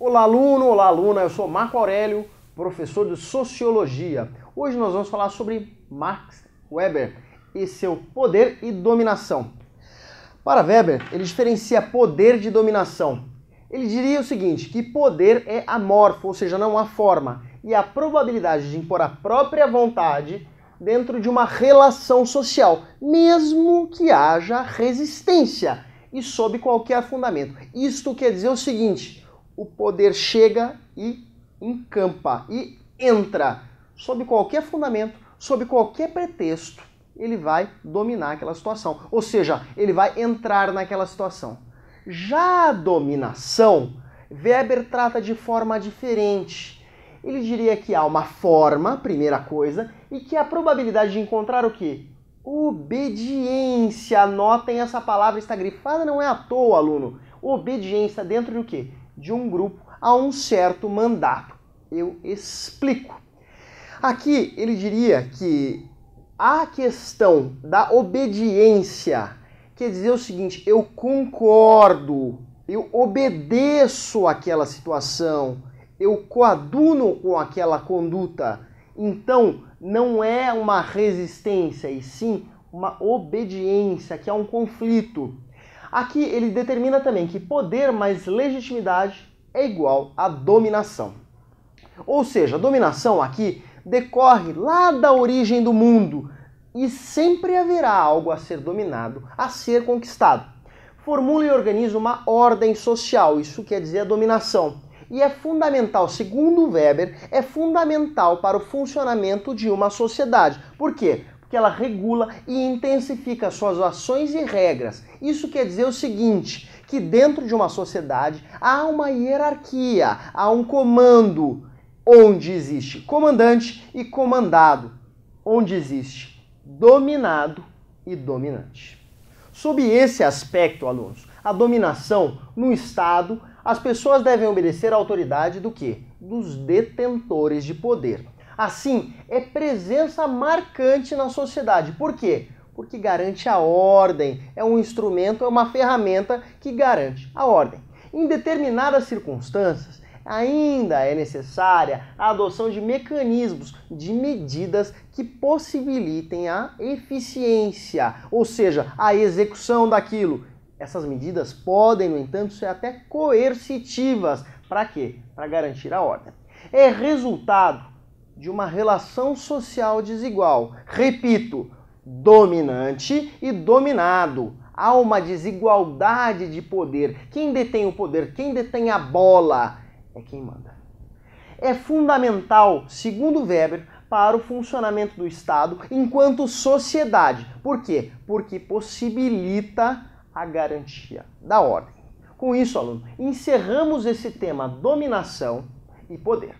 Olá, aluno! Olá, aluna! Eu sou Marco Aurélio, professor de Sociologia. Hoje nós vamos falar sobre Max Weber e seu poder e dominação. Para Weber, ele diferencia poder de dominação. Ele diria o seguinte, que poder é amorfo, ou seja, não há forma, e a probabilidade de impor a própria vontade dentro de uma relação social, mesmo que haja resistência e sob qualquer fundamento. Isto quer dizer o seguinte: o poder chega e encampa e entra sob qualquer fundamento, sob qualquer pretexto, ele vai dominar aquela situação. Ou seja, ele vai entrar naquela situação. Já a dominação, Weber trata de forma diferente. Ele diria que há uma forma, primeira coisa, e que a probabilidade de encontrar o quê? Obediência. Anotem essa palavra, está grifada, não é à toa, aluno. Obediência dentro do quê? De um grupo a um certo mandato. Eu explico. Aqui ele diria que a questão da obediência quer dizer o seguinte: eu concordo, eu obedeço àquela situação, eu coaduno com aquela conduta então, não é uma resistência, e sim uma obediência, que é um conflito. Aqui ele determina também que poder mais legitimidade é igual a dominação. Ou seja, a dominação aqui decorre lá da origem do mundo e sempre haverá algo a ser dominado, a ser conquistado. Formula e organiza uma ordem social, isso quer dizer a dominação e é fundamental, segundo Weber, é fundamental para o funcionamento de uma sociedade. Por quê? Porque ela regula e intensifica suas ações e regras. Isso quer dizer o seguinte: que dentro de uma sociedade há uma hierarquia, há um comando, onde existe comandante e comandado, onde existe dominado e dominante. Sob esse aspecto, alunos, a dominação no Estado as pessoas devem obedecer à autoridade do que? Dos detentores de poder. Assim, é presença marcante na sociedade. Por quê? Porque garante a ordem, é um instrumento, é uma ferramenta que garante a ordem. Em determinadas circunstâncias, ainda é necessária a adoção de mecanismos, de medidas que possibilitem a eficiência, ou seja, a execução daquilo essas medidas podem, no entanto, ser até coercitivas. Para quê? Para garantir a ordem. É resultado de uma relação social desigual. Repito, dominante e dominado. Há uma desigualdade de poder. Quem detém o poder, quem detém a bola, é quem manda. É fundamental, segundo Weber, para o funcionamento do Estado enquanto sociedade. Por quê? Porque possibilita a garantia da ordem. Com isso, aluno, encerramos esse tema dominação e poder.